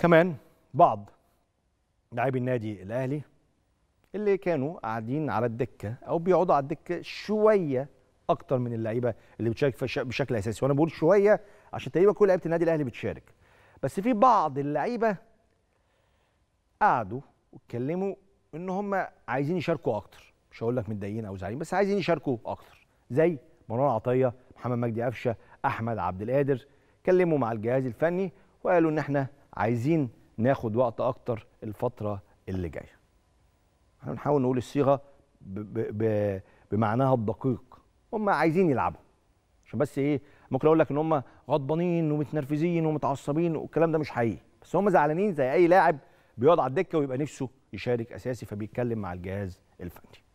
كمان بعض لاعبي النادي الاهلي اللي كانوا قاعدين على الدكه او بيقعدوا على الدكه شويه اكتر من اللعيبه اللي بتشارك بشكل اساسي وانا بقول شويه عشان تقريبا كل لعيبه النادي الاهلي بتشارك بس في بعض اللعيبه قعدوا واتكلموا ان هم عايزين يشاركوا اكتر مش هقول لك متضايقين او زعلانين بس عايزين يشاركوا اكتر زي مروان عطيه محمد مجدي قفشه احمد عبد القادر اتكلموا مع الجهاز الفني وقالوا ان احنا عايزين ناخد وقت اكتر الفتره اللي جايه هنحاول نقول الصيغه بمعناها الدقيق هم عايزين يلعبوا عشان بس ايه ممكن اقول لك ان هم غضبانين ومتنرفزين ومتعصبين والكلام ده مش حقيقي بس هم زعلانين زي اي لاعب بيقعد على الدكه ويبقى نفسه يشارك اساسي فبيتكلم مع الجهاز الفني